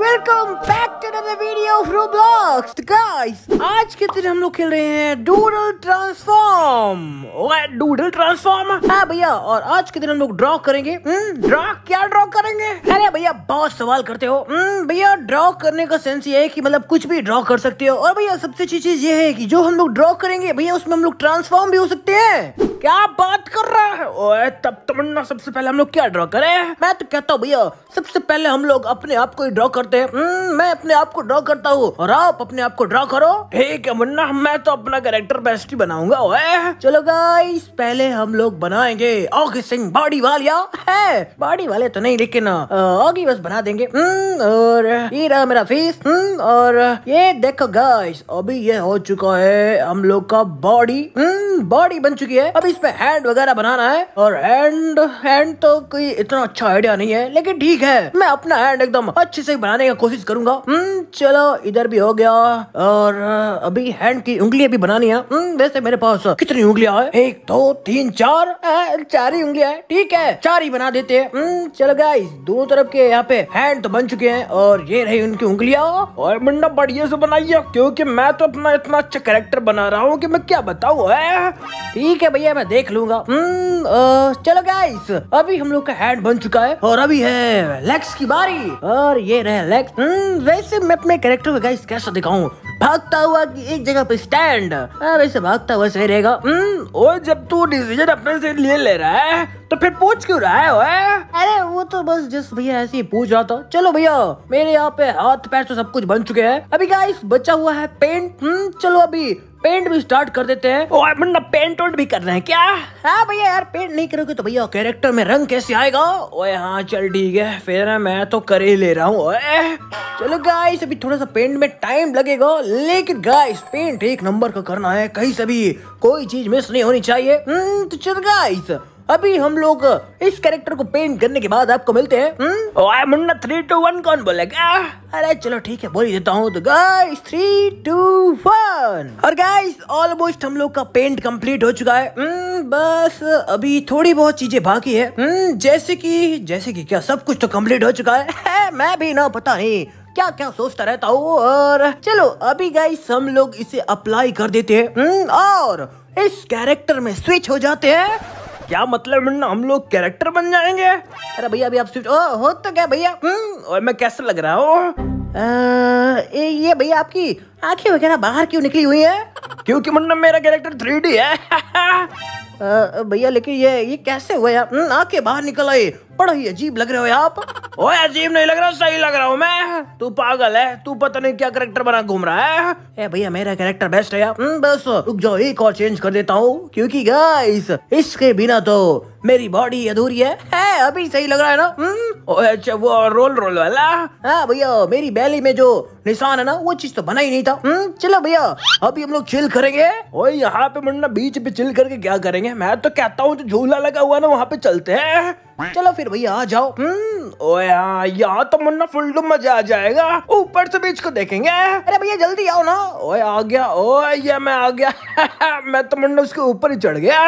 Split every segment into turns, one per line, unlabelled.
Welcome back to another video of Roblox guys आज के दिन हम लोग खेल रहे हैं डूडल ट्रांसफॉर्म ओए डूडल ट्रांसफॉर्म हां भैया और आज के दिन हम लोग ड्रॉ करेंगे ड्रा हम्म, क्या ड्रा करेंगे अरे भैया बहुत सवाल करते हो हम्म, भैया ड्रॉ करने का सेंस ये है कि मतलब कुछ भी ड्रॉ कर सकते हो और भैया सबसे अच्छी चीज ये है कि जो हम लोग ड्रॉ करेंगे भैया उसमें हम लोग ट्रांसफॉर्म भी हो सकते हैं क्या बात कर रहा है ओए तब तमन्ना सबसे पहले हम लोग क्या ड्रॉ करें मैं तो कहता हूँ भैया सबसे पहले हम लोग अपने आप को ही ड्रॉ करते हैं हम्म, मैं अपने आप को ड्रॉ करता हूँ और आप अपने आप को ड्रॉ करो ठीक है मुन्ना मैं तो अपना कैरेक्टर बेस्ट ही बनाऊंगा ओए चलो गाइस पहले हम लोग बनाएंगे ओगी सिंह बॉडी वालिया है बाड़ी वाले तो नहीं लेकिन ओगी बस बना देंगे हम्म, और ये रहा मेरा फेस हम्म, और ये देखो गाइस अभी ये हो चुका है हम लोग का बॉडी बॉडी बन चुकी है अभी इस पे हैंड वगैरह बनाना है और हैंड हैंड तो कोई इतना अच्छा आइडिया नहीं है लेकिन ठीक है मैं अपना हैंड एकदम अच्छे से बनाने की कोशिश करूंगा हम्म, चलो इधर भी हो गया और अभी हैंड की उंगलियां भी बनानी है हम्म, वैसे मेरे पास कितनी उंगलियां है एक दो तीन चार चार ही उंगलियां है ठीक है चार ही बना देते हैं हम्म, चलो गाइस दोनों तरफ के यहाँ पे हैंड तो बन चुके हैं और ये रही उनकी उंगलियां और मुंडा बढ़िया से बनाइए क्योंकि मैं तो अपना इतना अच्छा करेक्टर बना रहा हूँ की मैं क्या बताऊ ठीक है भैया मैं देख लूंगा हम्म, चलो गाइस अभी हम लोग का हैंड बन चुका है और अभी है लेक्स की बारी और ये रहे लेक्स हम्म, वैसे मैं अपने कैरेक्टर को गाइस कैसा दिखाऊं भागता हुआ कि एक जगह पे स्टैंड वैसे भागता हुआ सही रहेगा हम्म, और जब तू डिसीजन अपने से ले ले रहा है तो फिर पूछ क्यों रहा है अरे वो तो बस जिस भैया ऐसे ही पूछ रहा था चलो भैया मेरे यहाँ पे हाथ पैर तो सब कुछ बन चुके हैं अभी गाइस बचा हुआ है पेंट चलो अभी पेंट भी स्टार्ट कर देते हैं और मुन्ना पेंट वेंट भी कर रहे हैं क्या हाँ भैया यार पेंट नहीं करोगे तो भैया कैरेक्टर में रंग कैसे आएगा ओए हाँ चल ठीक है फिर मैं तो कर ही ले रहा हूँ चलो गाइस अभी थोड़ा सा पेंट में टाइम लगेगा लेकिन गाइस पेंट एक नंबर का करना है कहीं से भी कोई चीज मिस नहीं होनी चाहिए हम्म, तो चलो गाइस अभी हम लोग इस कैरेक्टर को पेंट करने के बाद आपको मिलते हैं हम्म? ओए मुन्ना थ्री टू वन कौन बोलेगा अरे चलो ठीक है बोल ही देता हूँ तो गाइस थ्री टू वन और गाइस ऑलमोस्ट हम लोग का पेंट कंप्लीट हो चुका है हम्म, बस अभी थोड़ी बहुत चीजें बाकी है हम्म, जैसे कि जैसे कि क्या सब कुछ तो कंप्लीट हो चुका है है मैं भी ना पता नहीं क्या क्या सोचता रहता हूँ और चलो अभी गाइस हम लोग इसे अप्लाई कर देते हैं और इस कैरेक्टर में स्विच हो जाते हैं क्या मतलब हम लोग कैरेक्टर बन जाएंगे अरे भैया अभी आप स्विच ओ हो तो क्या भैया हम्म, और मैं कैसे लग रहा हूँ ये भैया आपकी आंखें वगैरह बाहर क्यों निकली हुई मतलब है क्योंकि मुन्ना मेरा कैरेक्टर थ्री है भैया लेकिन ये ये कैसे हुआ यार हम्म, आंखें बाहर निकल आई बड़ा ही अजीब लग रहे हो आप ओए अजीब नहीं लग रहा सही लग रहा हूँ मैं तू पागल है तू पता नहीं क्या करेक्टर बना घूम रहा है ए भैया मेरा करेक्टर बेस्ट है यार हम्म, बस रुक जाओ एक और चेंज कर देता हूँ क्योंकि गाइस इसके बिना तो मेरी बॉडी अधूरी है है अभी सही लग रहा है ना हम्म। ओए अच्छा वो रोल रोल वाला हाँ भैया मेरी बैली में जो निशान है ना वो चीज तो बना ही नहीं था हम्म, चलो भैया अभी हम लोग चिल करेंगे ओए यहाँ पे मुन्ना बीच पे चिल करके क्या करेंगे मैं तो कहता हूँ जो झूला लगा हुआ ना वहाँ पे चलते हैं चलो फिर भैया आ जाओ हम्म, ओए हाँ, यहाँ तो मुन्ना फुल मजा आ जाएगा ऊपर से बीच को देखेंगे अरे भैया जल्दी आओ ना ओए आ गया ओए ये मैं आ गया मैं तो मुन्ना उसके ऊपर ही चढ़ गया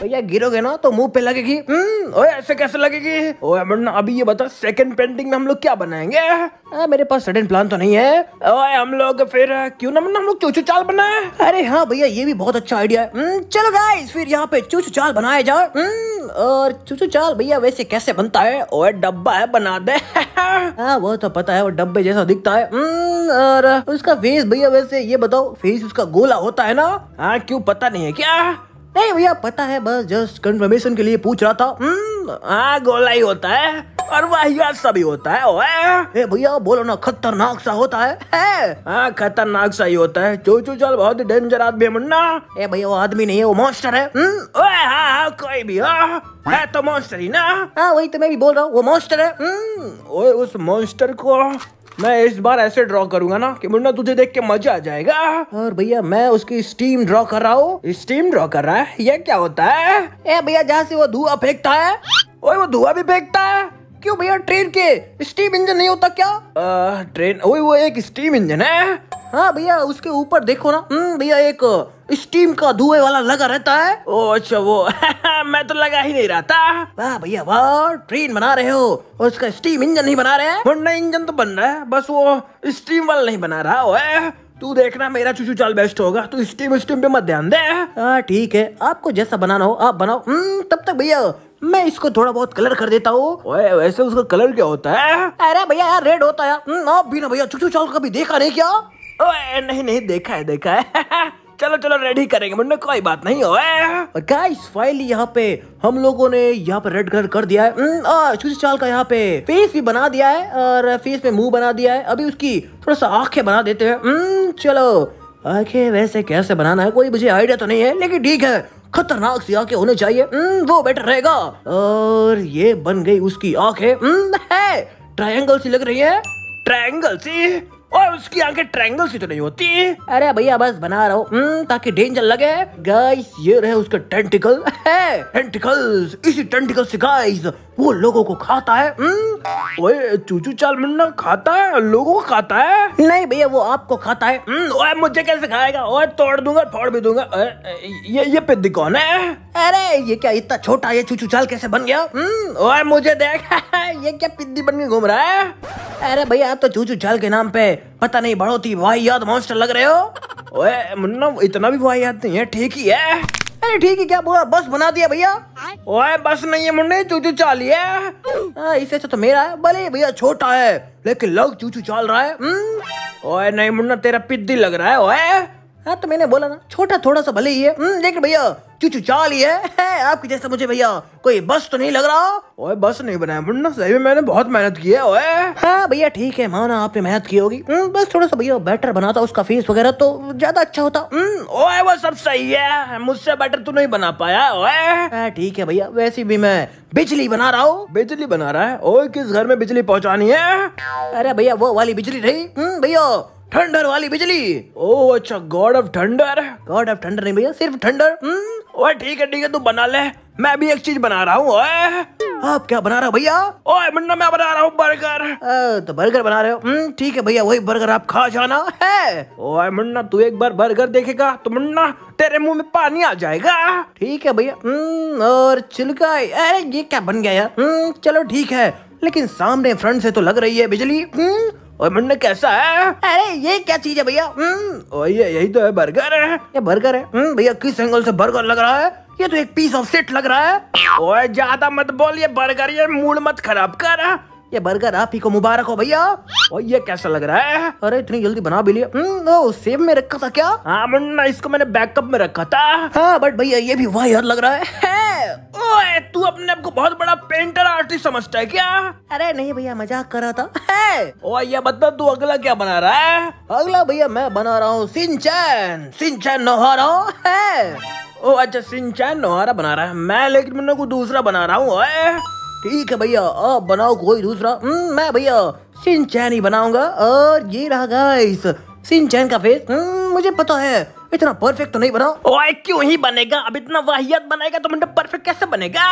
भैया गिरोगे ना तो मुंह पे लगेगी हम्म, ओए ऐसे कैसे लगेगी ओए मुन्ना अभी ये बता सेकंड पेंटिंग में हम लोग क्या बनाएंगे आ, मेरे पास सडन प्लान तो नहीं है ओए हम लोग फिर क्यों ना मुन्ना हम लोग चूचू चाल बनाए अरे हाँ भैया ये भी बहुत अच्छा आइडिया है हम्म, चलो गाइस फिर यहाँ पे चूचू चाल बनाया जाओ हम्म, और चूचू चाल भैया वैसे कैसे बनता है ओए डब्बा है बना दे हाँ वो तो पता है वो डब्बे जैसा दिखता है और उसका फेस भैया वैसे ये बताओ फेस उसका गोला होता है ना हाँ क्यों पता नहीं है क्या नहीं भैया पता है बस जस्ट कंफर्मेशन के लिए पूछ रहा था आ, हम्म, हाँ, गोला ही होता है और वाहियात भी होता है ओए भैया बोलो ना खतरनाक सा होता है हाँ खतरनाक सा ही होता है चोचू चल बहुत डेंजर आदमी है मुन्ना ए भैया वो आदमी नहीं है वो मॉन्स्टर है हम्म, ओए हाँ हाँ कोई भी हाँ है तो मॉन्स्टर ही ना हाँ वही तो मैं भी बोल रहा हूँ वो मॉन्स्टर है हम्म, ओए उस मॉन्स्टर को मैं इस बार ऐसे ड्रॉ करूंगा ना कि मुन्ना तुझे देख के मजा आ जाएगा और भैया मैं उसकी स्टीम ड्रॉ कर रहा हूँ स्टीम ड्रॉ कर रहा है ये क्या होता है ए भैया जहाँ से वो धुआं फेंकता है ओए वो धुआं भी फेंकता है क्यों भैया ट्रेन के स्टीम इंजन नहीं होता क्या आ, ट्रेन ओए वो एक स्टीम इंजन है हाँ भैया उसके ऊपर देखो ना हम्म, भैया एक स्टीम का धुएं वाला लगा रहता है ओ अच्छा वो मैं तो लगा ही नहीं रहता वाह भैया वाह ट्रेन बना रहे हो और उसका स्टीम इंजन ही बना रहे हैं वरना इंजन तो बन रहा है बस वो स्टीम वाला नहीं बना रहा है तू देखना मेरा चूचू चाल बेस्ट होगा तू स्टीम स्टीम पे मत ध्यान दे हाँ ठीक है आपको जैसा बनाना हो आप बनाओ हम्म, तब तक भैया मैं इसको थोड़ा बहुत कलर कर देता हूँ वैसे उसका कलर क्या होता है अरे भैया यार रेड होता है हम्म, आप भी ना भैया चुचू चाल कभी देखा नहीं क्या ओए नहीं नहीं देखा है देखा है चलो चलो रेडी करेंगे मुन्ने कोई बात नहीं और गाइस फाइल यहाँ पे हम लोगों ने यहाँ पे रेड कलर कर दिया है और हम्म, चाल का यहाँ पे फेस भी बना दिया है और फेस पे मुंह बना दिया है अभी उसकी थोड़ा सा आंखें बना देते हैं हम्म, चलो आंखें वैसे कैसे बनाना है कोई मुझे आइडिया तो नहीं है लेकिन ठीक है खतरनाक सी आंखें होने चाहिए हम्म, वो बेटर रहेगा और ये बन गई उसकी आंखें है ट्राइंगल सी लग रही है ट्राइंगल सी और उसकी आंखें ट्रैंगल सी तो नहीं होती अरे भैया बस बना रहा हूँ हम्म, ताकि डेंजर लगे गाइस ये रहे उसके टेंटिकल है टेंटिकल्स इसी टेंटिकल से गाइस वो लोगों को खाता है हम्म? ओए चूचू चाल मुन्ना खाता है लोगों को खाता है नहीं भैया वो आपको खाता है हम्म, ओए मुझे कैसे खाएगा ओए तोड़ दूंगा फोड़ भी दूंगा ये ये पिद्दी कौन है अरे ये क्या इतना छोटा ये चूचू चाल कैसे बन गया हम्म, ओए मुझे देख ये क्या पिद्दी बन के घूम रहा है अरे भैया तो चूचू चाल के नाम पे पता नहीं बढ़ोती भाई याद मॉन्स्टर लग रहे हो ओए मुन्ना इतना भी भाई याद नहीं है ठीक ही है अरे ठीक है क्या बोला बस बना दिया भैया ओए बस नहीं है मुन्ने चूचू चाली है अच्छा तो मेरा है भले भैया छोटा है लेकिन लग चूचू चाल रहा है हम्म? ओए नहीं मुन्ना तेरा पिद्दी लग रहा है ओए हाँ तो मैंने बोला ना छोटा थोड़ा सा भले ही है लेकिन हम्म, भैया चूचू चाल ही है, है आपकी जैसा मुझे भैया कोई बस तो नहीं लग रहा ओए बस नहीं बनाया मुन्ना सही मैंने बहुत मेहनत की है ओए हाँ भैया ठीक है माना आपने मेहनत की होगी हम्म, बस थोड़ा सा भैया बेटर बनाता उसका फेस वगैरह तो ज्यादा अच्छा होता हम्म, ओए वो सब सही है मुझसे बेटर तू नहीं बना पाया ओए हाँ, ठीक है भैया वैसे भी मैं बिजली बना रहा हूँ बिजली बना रहा है ओए किस घर में बिजली पहुँचानी है अरे भैया वो वाली बिजली रही भैया थंडर वाली बिजली ओ अच्छा god of thunder god of thunder नहीं भैया सिर्फ थंडर हम्म, ओए ठीक है ठीक है तू बना ले मैं भी एक चीज बना रहा हूँ आप क्या बना रहे हो भैया ओए मुन्ना मैं बना रहा हूँ बर्गर तो बर्गर बना रहे हो हम्म, ठीक है भैया वही बर्गर आप खा जाना है ओए मुन्ना तू एक बार बर्गर देखेगा तो मुन्ना तेरे मुंह में पानी आ जाएगा ठीक है भैया हम्म, और छिलका अरे ये क्या बन गया यार चलो ठीक है लेकिन सामने फ्रंट से तो लग रही है बिजली और मुन्ना कैसा है अरे ये क्या चीज है भैया हम्म, ये यही तो है बर्गर है ये बर्गर है हम्म, भैया किस एंगल से बर्गर लग रहा है ये तो एक पीस ऑफ सेट लग रहा है ज्यादा मत बोल ये बर्गर ये मूड मत खराब कर ये बर्गर आप ही को मुबारक हो भैया और ये कैसा लग रहा है अरे इतनी जल्दी बना भी लिया हम्म, सेव में रखा था क्या हाँ मुन्ना इसको मैंने बैकअप में रखा था हाँ बट भैया ये भी वाह लग रहा है, ओए तू अपने आप को बहुत बड़ा पेंटर आर्टिस्ट समझता है क्या अरे नहीं भैया मजाक कर रहा था है ओ ये बता तू अगला क्या बना रहा है अगला भैया मैं बना रहा हूँ सिंचन सिंचन नोहारा है ओ अच्छा सिंचन नोहारा बना रहा है मैं लेकिन मैंने को दूसरा बना रहा हूँ ठीक है भैया आप बनाओ कोई दूसरा हम्म, मैं भैया सिंचैन ही बनाऊंगा और ये रहा गाइस सिंचैन का फेस हम्म, मुझे पता है इतना परफेक्ट तो नहीं बना ओए क्यों ही बनेगा अब इतना वाहियात बनाएगा तो मतलब परफेक्ट कैसे बनेगा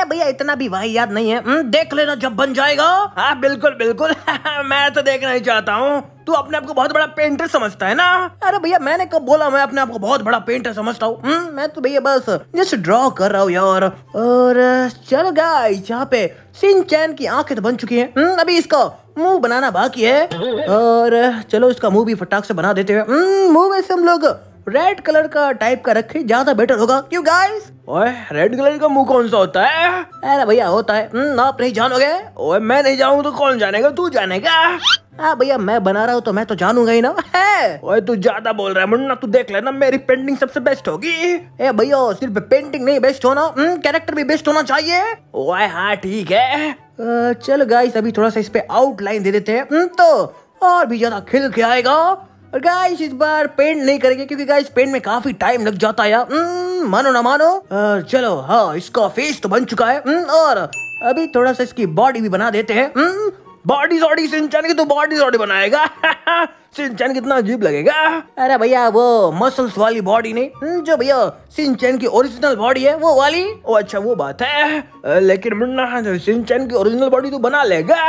ए भैया इतना भी वाहियात नहीं है हम्म, देख लेना जब बन जाएगा हाँ बिल्कुल बिल्कुल मैं तो देखना ही चाहता हूँ तू अपने आप को बहुत बड़ा पेंटर समझता है ना अरे भैया मैंने कब बोला मैं अपने आप को बहुत बड़ा पेंटर समझता हूँ हम्म, मैं तो भैया बस जस्ट ड्रॉ कर रहा हूँ यार और चल गाइस यहाँ पे सिंह चैन की आंखें तो बन चुकी हैं हम्म, अभी इसका मुंह बनाना बाकी है और चलो इसका मुंह भी फटाक से बना देते हैं मुंह वैसे हम लोग रेड कलर का टाइप का रखे ज्यादा बेटर होगा क्यों गाइस ओए रेड कलर का मुंह कौन सा होता है अरे भैया होता है हम्म, आप नहीं जानोगे ओए मैं नहीं जाऊँ तो कौन जानेगा तू जानेगा हाँ भैया मैं बना रहा हूँ तो मैं तो जानूंगा ही ना है ओए तू ज्यादा बोल रहा है मुन्ना तू देख लेना मेरी पेंटिंग सबसे बेस्ट होगी ए भैया सिर्फ पेंटिंग नहीं बेस्ट होना कैरेक्टर हम्म, भी बेस्ट होना चाहिए ओए हाँ ठीक है चल गाइस अभी थोड़ा सा इस पे आउटलाइन दे देते हैं हम्म, तो और भी ज्यादा खिल के आएगा और गाइस इस बार पेंट नहीं करेंगे क्योंकि गाइस पेंट में काफी टाइम लग जाता है हम्म, मानो ना मानो चलो हाँ इसका फेस तो बन चुका है हम्म, और अभी थोड़ा सा इसकी बॉडी भी बना देते हैं बॉडी सॉडी सिंचन की तो बॉडी सॉडी बनाएगा सिंचन कितना अजीब लगेगा अरे भैया वो मसल्स वाली बॉडी नहीं हम्म, जो भैया सिंचन की ओरिजिनल बॉडी है वो वाली ओ अच्छा वो बात है लेकिन मुन्ना सिंचन की ओरिजिनल बॉडी तो बना लेगा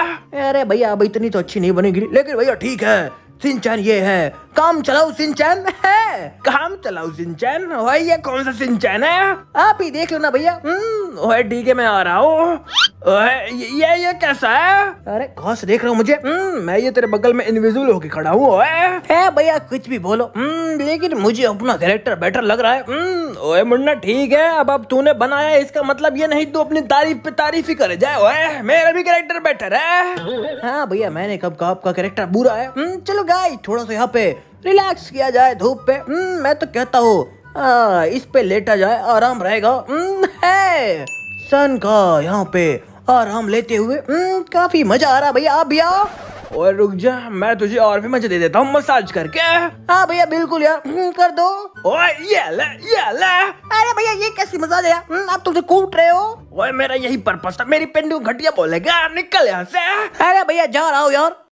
अरे भैया अब इतनी तो अच्छी नहीं बनेगी लेकिन भैया ठीक है सिंचन ये है काम चलाओ सिंचन है कहा चलाओ सिंचन ये कौन सा सिंचन है आप ही देख लो ना भैया ठीक है मैं आ रहा हूँ ये, ये ये कैसा है अरे घास देख रहा हूँ मुझे हम्म, मैं ये तेरे बगल में इनविजिबल होके खड़ा हूँ भैया कुछ भी बोलो हम्म, लेकिन मुझे अपना कैरेक्टर बेटर लग रहा है हम्म, ओए मुन्ना ठीक है अब अब तूने बनाया इसका मतलब ये नहीं तो अपनी तारीफ पे तारीफ ही करे जाए ओए मेरा भी कैरेक्टर बेटर है हाँ भैया मैंने कब कहा आपका कैरेक्टर बुरा है चलो गाय थोड़ा सा यहाँ पे रिलैक्स किया जाए धूप पे हम्म, मैं तो कहता हूँ इस पे लेटा जाए आराम रहेगा हम्म, है सन का यहाँ पे आराम लेते हुए हम्म, काफी मजा आ रहा भैया आप भैया और रुक जा मैं तुझे और भी मजे दे देता हूँ मसाज करके हाँ भैया बिल्कुल यार कर दो ओए ये ले ये ले अरे भैया ये कैसी मसाज है आप तुमसे तो कूट रहे हो ओए मेरा यही पर्पस था मेरी पेंडू घटिया बोलेगा निकल यहाँ से अरे भैया जा रहा हूँ यार